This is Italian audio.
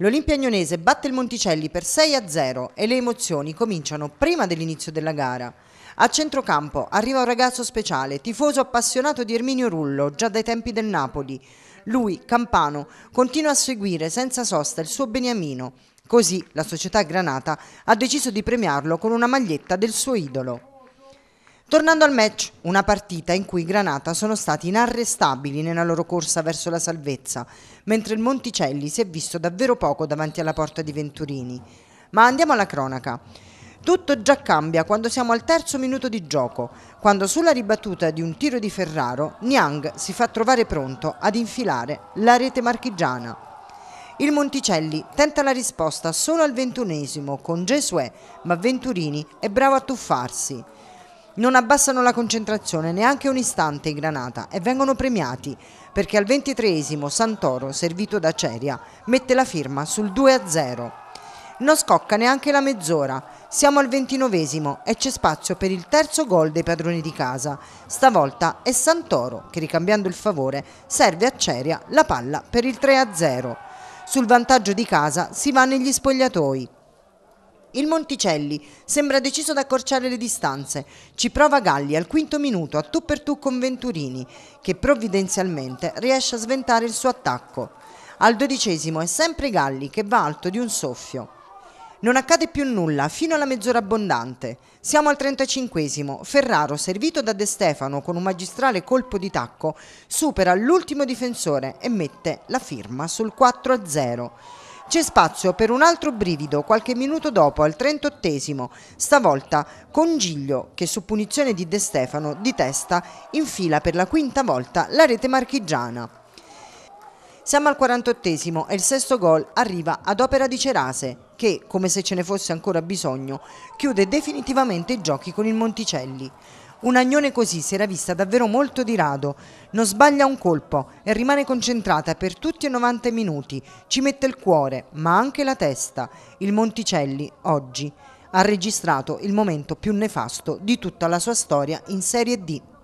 L'Olimpia Agnonese batte il Monticelli per 6-0 e le emozioni cominciano prima dell'inizio della gara. A centrocampo arriva un ragazzo speciale, tifoso appassionato di Erminio Rullo, già dai tempi del Napoli. Lui, Campano, continua a seguire senza sosta il suo beniamino. Così la società Granata ha deciso di premiarlo con una maglietta del suo idolo. Tornando al match, una partita in cui i Granata sono stati inarrestabili nella loro corsa verso la salvezza, mentre il Monticelli si è visto davvero poco davanti alla porta di Venturini. Ma andiamo alla cronaca. Tutto già cambia quando siamo al terzo minuto di gioco, quando sulla ribattuta di un tiro di Ferraro, Niang si fa trovare pronto ad infilare la rete marchigiana. Il Monticelli tenta la risposta solo al ventunesimo con Gesuè, ma Venturini è bravo a tuffarsi non abbassano la concentrazione neanche un istante in granata e vengono premiati perché al 23 Santoro, servito da Ceria, mette la firma sul 2-0. Non scocca neanche la mezz'ora, siamo al 29 e c'è spazio per il terzo gol dei padroni di casa. Stavolta è Santoro che ricambiando il favore serve a Ceria la palla per il 3-0. Sul vantaggio di casa si va negli spogliatoi. Il Monticelli sembra deciso ad accorciare le distanze. Ci prova Galli al quinto minuto a tu per tu con Venturini, che provvidenzialmente riesce a sventare il suo attacco. Al dodicesimo è sempre Galli che va alto di un soffio. Non accade più nulla fino alla mezz'ora abbondante. Siamo al 35 Ferraro, servito da De Stefano con un magistrale colpo di tacco, supera l'ultimo difensore e mette la firma sul 4-0. C'è spazio per un altro brivido qualche minuto dopo, al 38esimo, stavolta con Giglio che su punizione di De Stefano di testa infila per la quinta volta la rete marchigiana. Siamo al 48esimo e il sesto gol arriva ad opera di Cerase che, come se ce ne fosse ancora bisogno, chiude definitivamente i giochi con il Monticelli. Un agnone così si era vista davvero molto di rado, non sbaglia un colpo e rimane concentrata per tutti i 90 minuti, ci mette il cuore ma anche la testa. Il Monticelli oggi ha registrato il momento più nefasto di tutta la sua storia in Serie D.